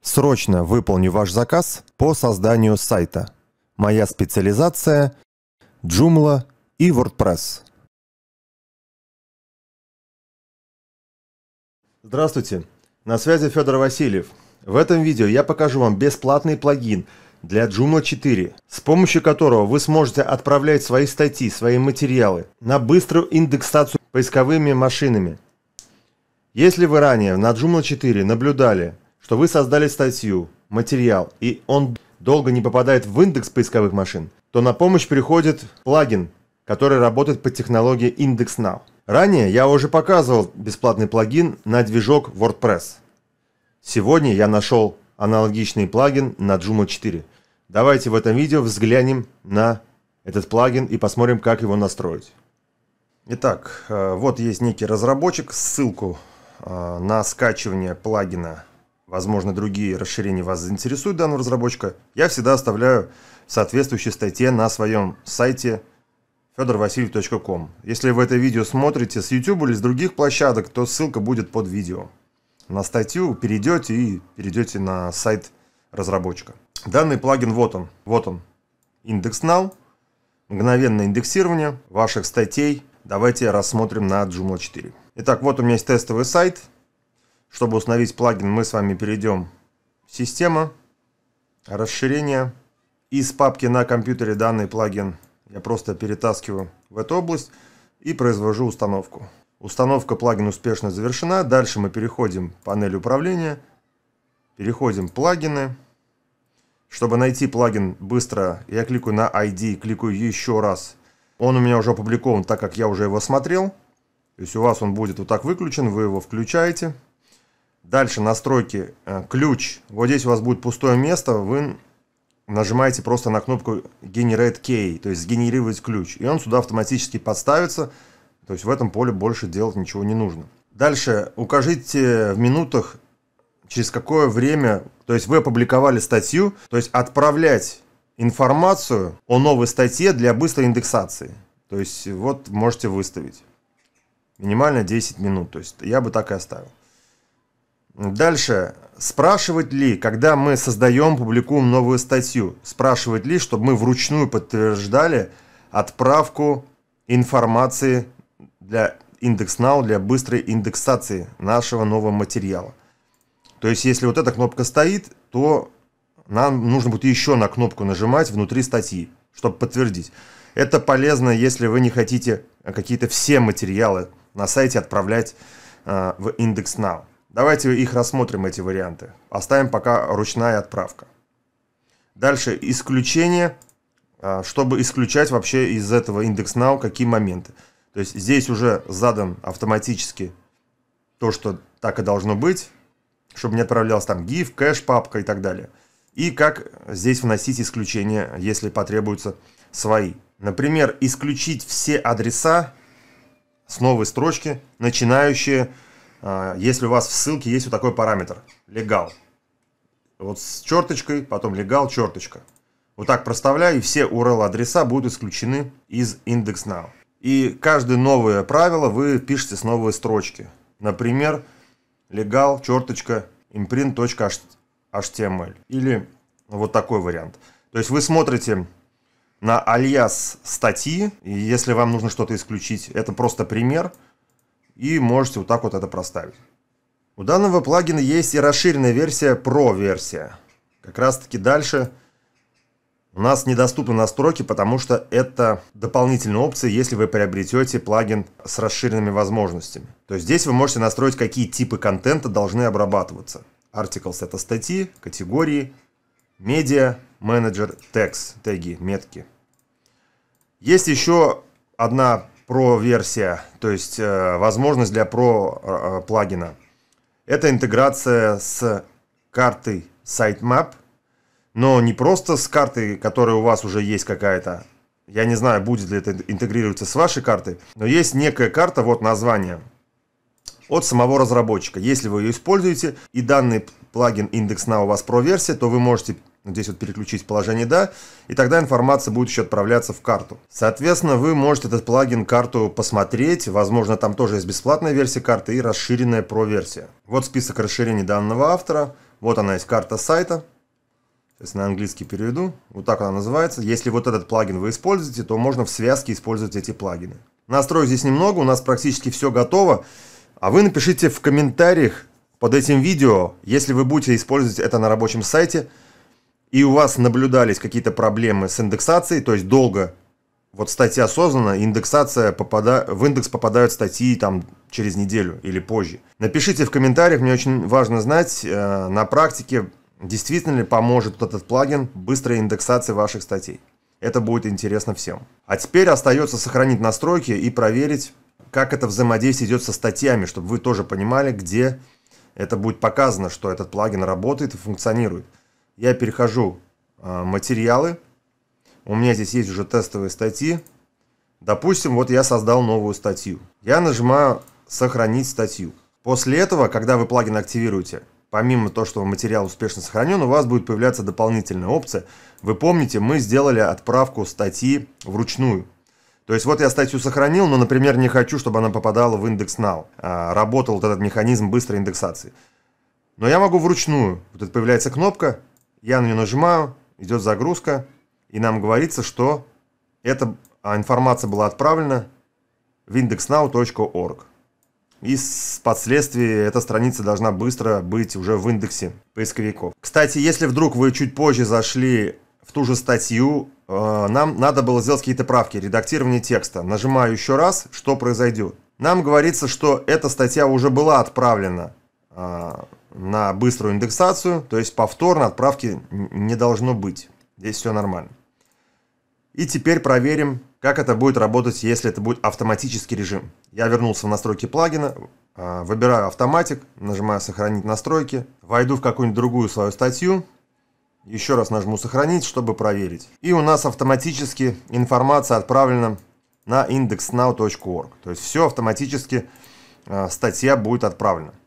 Срочно выполню ваш заказ по созданию сайта. Моя специализация – Joomla и WordPress. Здравствуйте, на связи Федор Васильев. В этом видео я покажу вам бесплатный плагин для Joomla 4, с помощью которого вы сможете отправлять свои статьи, свои материалы на быструю индексацию поисковыми машинами. Если вы ранее на Joomla 4 наблюдали – что вы создали статью, материал, и он долго не попадает в индекс поисковых машин, то на помощь приходит плагин, который работает по технологии IndexNow Ранее я уже показывал бесплатный плагин на движок WordPress. Сегодня я нашел аналогичный плагин на Joomla 4. Давайте в этом видео взглянем на этот плагин и посмотрим, как его настроить. Итак, э, вот есть некий разработчик, ссылку э, на скачивание плагина возможно, другие расширения вас заинтересуют данного разработчика, я всегда оставляю соответствующие статьи на своем сайте fedorvasiliev.com. Если вы это видео смотрите с YouTube или с других площадок, то ссылка будет под видео. На статью перейдете и перейдете на сайт разработчика. Данный плагин вот он, вот он. Индекс Now, мгновенное индексирование ваших статей. Давайте рассмотрим на Joomla 4. Итак, вот у меня есть тестовый сайт, чтобы установить плагин, мы с вами перейдем в «Система», «Расширение». Из папки на компьютере данный плагин я просто перетаскиваю в эту область и произвожу установку. Установка плагина успешно завершена. Дальше мы переходим в панель управления, переходим в плагины. Чтобы найти плагин быстро, я кликаю на ID, кликаю еще раз. Он у меня уже опубликован, так как я уже его смотрел. То есть у вас он будет вот так выключен, вы его включаете. Дальше настройки э, ключ. Вот здесь у вас будет пустое место, вы нажимаете просто на кнопку Generate Key, то есть сгенерировать ключ. И он сюда автоматически подставится, то есть в этом поле больше делать ничего не нужно. Дальше укажите в минутах, через какое время, то есть вы опубликовали статью, то есть отправлять информацию о новой статье для быстрой индексации. То есть вот можете выставить. Минимально 10 минут, то есть я бы так и оставил. Дальше. Спрашивать ли, когда мы создаем, публикуем новую статью, спрашивать ли, чтобы мы вручную подтверждали отправку информации для IndexNow для быстрой индексации нашего нового материала. То есть, если вот эта кнопка стоит, то нам нужно будет еще на кнопку нажимать внутри статьи, чтобы подтвердить. Это полезно, если вы не хотите какие-то все материалы на сайте отправлять э, в IndexNow. Давайте их рассмотрим, эти варианты. Оставим пока ручная отправка. Дальше исключение, а, чтобы исключать вообще из этого индекс now какие моменты. То есть здесь уже задан автоматически то, что так и должно быть, чтобы не отправлялся там GIF, кэш, папка и так далее. И как здесь вносить исключения, если потребуются свои. Например, исключить все адреса с новой строчки, начинающие а, если у вас в ссылке есть вот такой параметр легал. Вот с черточкой, потом легал, черточка. Вот так проставляю, и все URL-адреса будут исключены из index.now. И каждое новое правило вы пишете с новой строчки. Например, legal черточка imprint.html или вот такой вариант. То есть вы смотрите на альяс статьи, и если вам нужно что-то исключить, это просто пример – и можете вот так вот это проставить. У данного плагина есть и расширенная версия, Pro-версия. Как раз таки дальше у нас недоступны настройки, потому что это дополнительные опции, если вы приобретете плагин с расширенными возможностями. То есть здесь вы можете настроить, какие типы контента должны обрабатываться. Articles — это статьи, категории, медиа, менеджер, текст, теги, метки. Есть еще одна Pro-версия, то есть э, возможность для Pro-плагина. Это интеграция с картой Sitemap, но не просто с картой, которая у вас уже есть какая-то. Я не знаю, будет ли это интегрироваться с вашей картой, но есть некая карта, вот название, от самого разработчика. Если вы ее используете и данный плагин Index у вас Pro-версия, то вы можете здесь вот переключить положение «Да», и тогда информация будет еще отправляться в карту. Соответственно, вы можете этот плагин карту посмотреть, возможно, там тоже есть бесплатная версия карты и расширенная про-версия. Вот список расширений данного автора, вот она есть карта сайта, Сейчас на английский переведу. Вот так она называется. Если вот этот плагин вы используете, то можно в связке использовать эти плагины. Настроек здесь немного, у нас практически все готово. А вы напишите в комментариях под этим видео, если вы будете использовать это на рабочем сайте – и у вас наблюдались какие-то проблемы с индексацией, то есть долго вот статья создана, индексация попада... в индекс попадают статьи там через неделю или позже. Напишите в комментариях, мне очень важно знать э, на практике, действительно ли поможет этот плагин быстрой индексации ваших статей. Это будет интересно всем. А теперь остается сохранить настройки и проверить, как это взаимодействие идет со статьями, чтобы вы тоже понимали, где это будет показано, что этот плагин работает и функционирует я перехожу а, материалы. У меня здесь есть уже тестовые статьи. Допустим, вот я создал новую статью. Я нажимаю «Сохранить статью». После этого, когда вы плагин активируете, помимо того, что материал успешно сохранен, у вас будет появляться дополнительная опция. Вы помните, мы сделали отправку статьи вручную. То есть вот я статью сохранил, но, например, не хочу, чтобы она попадала в индекс Now. А, работал вот этот механизм быстрой индексации. Но я могу вручную. Вот тут появляется кнопка, я на нее нажимаю, идет загрузка, и нам говорится, что эта информация была отправлена в indexnow.org. И впоследствии эта страница должна быстро быть уже в индексе поисковиков. Кстати, если вдруг вы чуть позже зашли в ту же статью, э, нам надо было сделать какие-то правки, редактирование текста. Нажимаю еще раз, что произойдет. Нам говорится, что эта статья уже была отправлена э, на быструю индексацию, то есть повторно отправки не должно быть. Здесь все нормально. И теперь проверим, как это будет работать, если это будет автоматический режим. Я вернулся в настройки плагина, а, выбираю автоматик, нажимаю «Сохранить настройки», войду в какую-нибудь другую свою статью, еще раз нажму «Сохранить», чтобы проверить. И у нас автоматически информация отправлена на indexnow.org. То есть все автоматически а, статья будет отправлена.